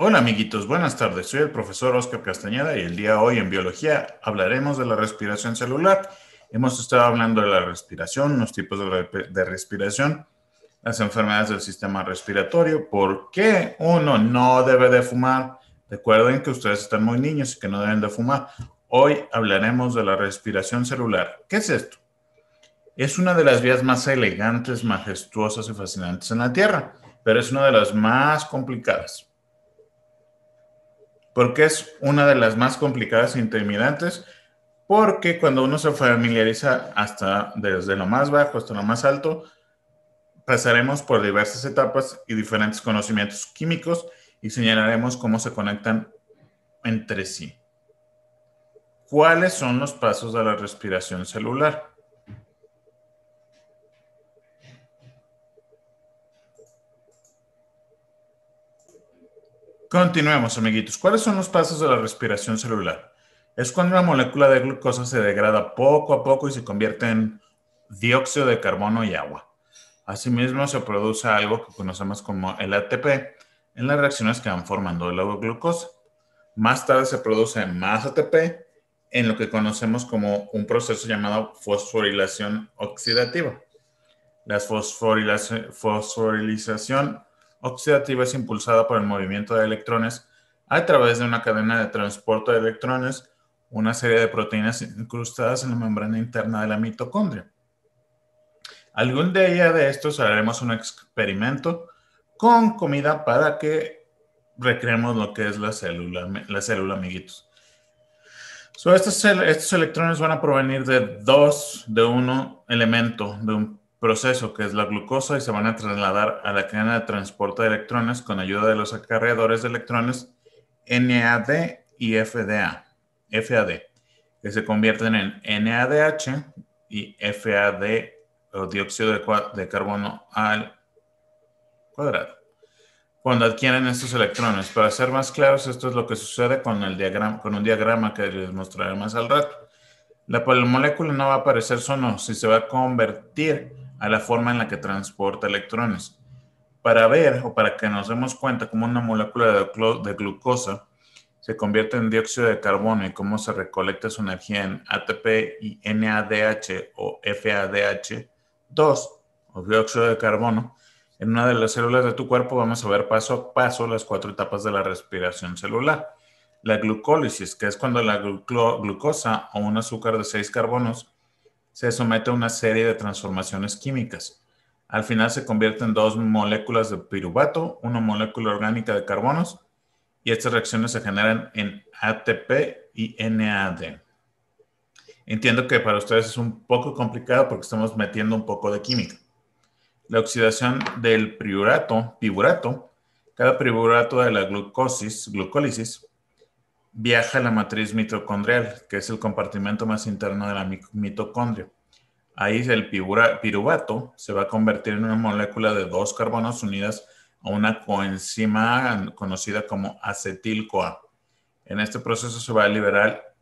Hola amiguitos, buenas tardes. Soy el profesor Oscar Castañeda y el día hoy en biología hablaremos de la respiración celular. Hemos estado hablando de la respiración, los tipos de, respiración, las enfermedades del sistema respiratorio, por qué uno no debe de fumar. Recuerden que ustedes están muy niños y que no deben de fumar. Hoy hablaremos de la respiración celular. ¿Qué es esto? Es una de las vías más elegantes, majestuosas y fascinantes en la Tierra, pero es una de las más complicadas porque es una de las más complicadas e intimidantes, porque cuando uno se familiariza hasta desde lo más bajo hasta lo más alto, pasaremos por diversas etapas y diferentes conocimientos químicos y señalaremos cómo se conectan entre sí. ¿Cuáles son los pasos de la respiración celular? Continuemos, amiguitos. ¿Cuáles son los pasos de la respiración celular? Es cuando una molécula de glucosa se degrada poco a poco y se convierte en dióxido de carbono y agua. Asimismo, se produce algo que conocemos como el ATP en las reacciones que van formando el la glucosa. Más tarde se produce más ATP en lo que conocemos como un proceso llamado fosforilación oxidativa. La fosforilación oxidativa es impulsada por el movimiento de electrones a través de una cadena de transporte de electrones, una serie de proteínas incrustadas en la membrana interna de la mitocondria. Algún día de estos haremos un experimento con comida para que recreemos lo que es la célula, la célula amiguitos. So, estos, estos, electrones van a provenir de dos, de uno elemento, de un proceso que es la glucosa y se van a trasladar a la cadena de transporte de electrones con ayuda de los acarreadores de electrones NAD y FDA, FAD, que se convierten en NADH y FAD o dióxido de, carbono al cuadrado. Cuando adquieren estos electrones, para ser más claros, esto es lo que sucede con, el diagrama, con un diagrama que les mostraré más al rato. La molécula no va a aparecer solo, si se va a convertir a la forma en la que transporta electrones. Para ver o para que nos demos cuenta cómo una molécula de, glucosa se convierte en dióxido de carbono y cómo se recolecta su energía en ATP y NADH o FADH2 o dióxido de carbono, en una de las células de tu cuerpo vamos a ver paso a paso las cuatro etapas de la respiración celular. La glucólisis, que es cuando la glucosa o un azúcar de seis carbonos se somete a una serie de transformaciones químicas. Al final se convierte en dos moléculas de piruvato, una molécula orgánica de carbonos, y estas reacciones se generan en ATP y NAD. Entiendo que para ustedes es un poco complicado porque estamos metiendo un poco de química. La oxidación del priurato, piburato, cada piruvato de la glucosis, glucólisis viaja a la matriz mitocondrial, que es el compartimento más interno de la mitocondria. Ahí el piruvato se va a convertir en una molécula de dos carbonos unidas a una coenzima conocida como acetil-CoA. En este proceso se va a liberar,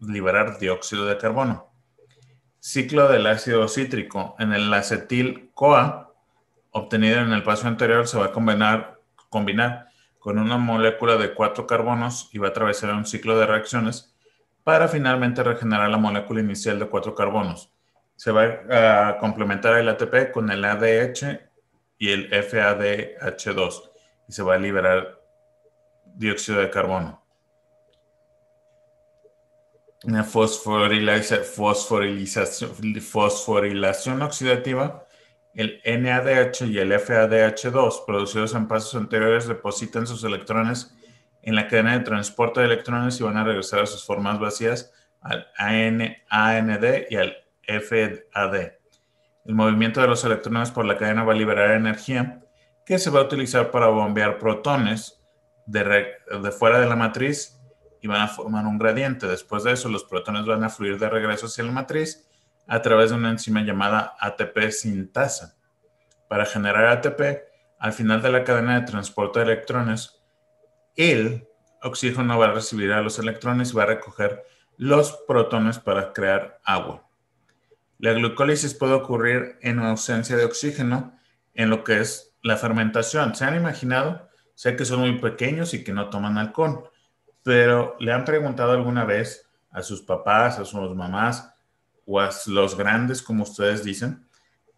liberar dióxido de carbono. Ciclo del ácido cítrico. En el acetil-CoA obtenido en el paso anterior se va a combinar, combinar con una molécula de cuatro carbonos y va a atravesar un ciclo de reacciones para finalmente regenerar la molécula inicial de cuatro carbonos. Se va a complementar el ATP con el ADH y el FADH2 y se va a liberar dióxido de carbono. Una fosforilación oxidativa el NADH y el FADH2 producidos en pasos anteriores depositan sus electrones en la cadena de transporte de electrones y van a regresar a sus formas vacías al y al FAD. El movimiento de los electrones por la cadena va a liberar energía que se va a utilizar para bombear protones de fuera de la matriz y van a formar un gradiente. Después de eso, los protones van a fluir de regreso hacia la matriz a través de una enzima llamada ATP sintasa. Para generar ATP, al final de la cadena de transporte de electrones, el oxígeno va a recibir a los electrones y va a recoger los protones para crear agua. La glucólisis puede ocurrir en ausencia de oxígeno en lo que es la fermentación. ¿Se han imaginado? Sé que son muy pequeños y que no toman alcohol, pero ¿le han preguntado alguna vez a sus papás, a sus mamás, o los grandes, como ustedes dicen,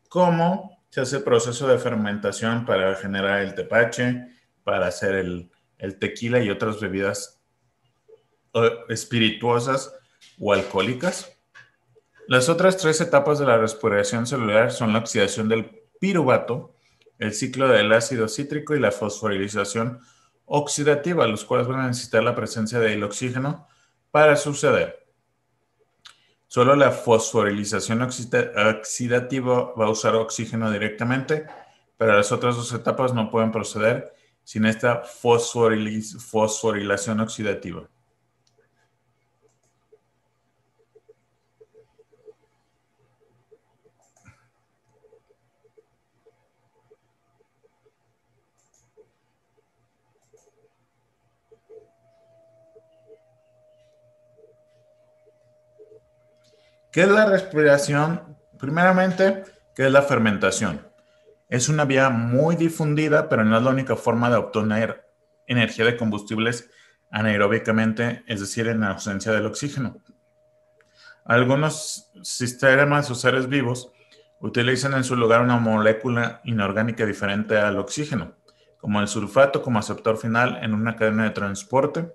cómo se hace el proceso de fermentación para generar el tepache, para hacer el, el tequila y otras bebidas eh, espirituosas o alcohólicas. Las otras tres etapas de la respiración celular son la oxidación del piruvato, el ciclo del ácido cítrico y la fosforilización oxidativa, los cuales van a necesitar la presencia del oxígeno para suceder. Solo la fosforilización oxidativa va a usar oxígeno directamente, pero las otras dos etapas no pueden proceder sin esta fosforilación oxidativa. ¿Qué es la respiración? Primeramente, ¿qué es la fermentación? Es una vía muy difundida, pero no es la única forma de obtener energía de combustibles anaeróbicamente, es decir, en ausencia del oxígeno. Algunos sistemas o seres vivos utilizan en su lugar una molécula inorgánica diferente al oxígeno, como el sulfato como aceptor final en una cadena de transporte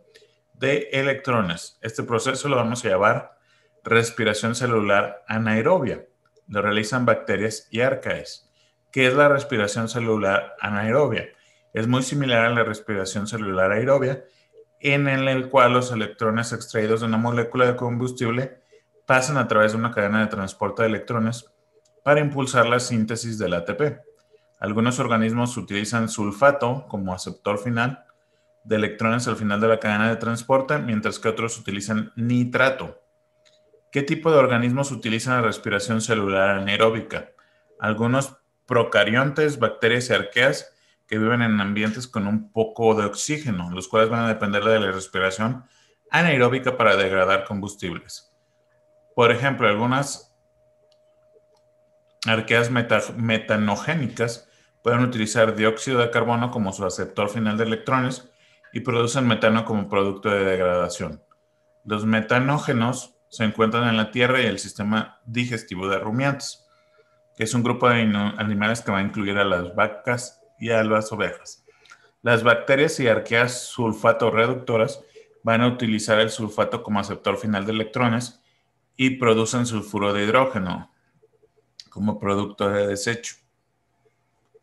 de electrones. Este proceso lo vamos a llamar respiración celular anaerobia. Lo realizan bacterias y arcaes. ¿Qué es la respiración celular anaerobia? Es muy similar a la respiración celular aerobia, en el cual los electrones extraídos de una molécula de combustible pasan a través de una cadena de transporte de electrones para impulsar la síntesis del ATP. Algunos organismos utilizan sulfato como aceptor final de electrones al final de la cadena de transporte, mientras que otros utilizan nitrato ¿Qué tipo de organismos utilizan la respiración celular anaeróbica? Algunos procariontes, bacterias y arqueas que viven en ambientes con un poco de oxígeno, los cuales van a depender de la respiración anaeróbica para degradar combustibles. Por ejemplo, algunas arqueas metanogénicas pueden utilizar dióxido de carbono como su aceptor final de electrones y producen metano como producto de degradación. Los metanógenos se encuentran en la tierra y el sistema digestivo de rumiantes, que es un grupo de animales que va a incluir a las vacas y a las ovejas. Las bacterias y arqueas sulfato-reductoras van a utilizar el sulfato como aceptor final de electrones y producen sulfuro de hidrógeno como producto de desecho.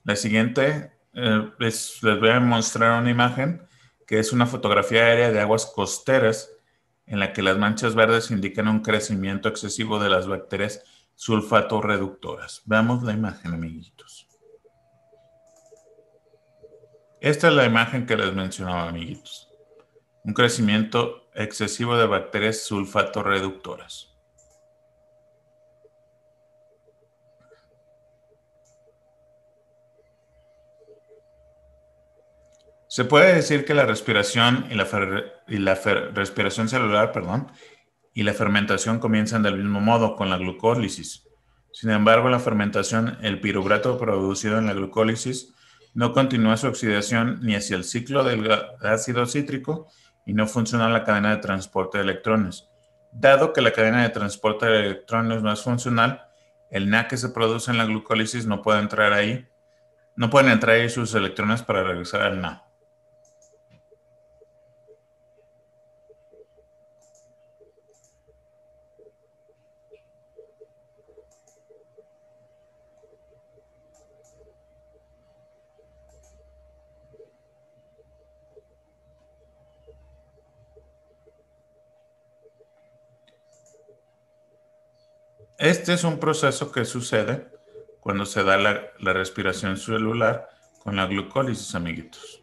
La siguiente eh, les voy a mostrar una imagen que es una fotografía aérea de aguas costeras en la que las manchas verdes indican un crecimiento excesivo de las bacterias sulfatorreductoras. Veamos la imagen, amiguitos. Esta es la imagen que les mencionaba, amiguitos. Un crecimiento excesivo de bacterias sulfatorreductoras. Se puede decir que la respiración y la y la respiración celular, perdón, y la fermentación comienzan del mismo modo con la glucólisis. Sin embargo, la fermentación, el piruvato producido en la glucólisis, no continúa su oxidación ni hacia el ciclo del ácido cítrico y no funciona la cadena de transporte de electrones. Dado que la cadena de transporte de electrones no es funcional, el Na que se produce en la glucólisis no puede entrar ahí, no pueden entrar ahí sus electrones para regresar al Na. Este es un proceso que sucede cuando se da la, respiración celular con la glucólisis, amiguitos.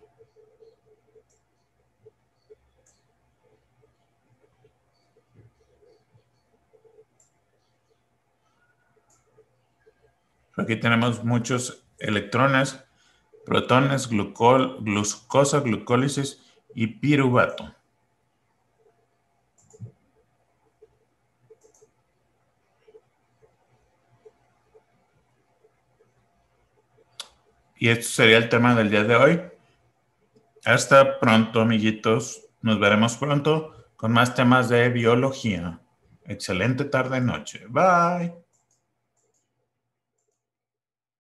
Aquí tenemos muchos electrones, protones, glucol, glucosa, glucólisis y piruvato. Y esto sería el tema del día de hoy. Hasta pronto, amiguitos. Nos veremos pronto con más temas de biología. Excelente tarde-noche. Bye.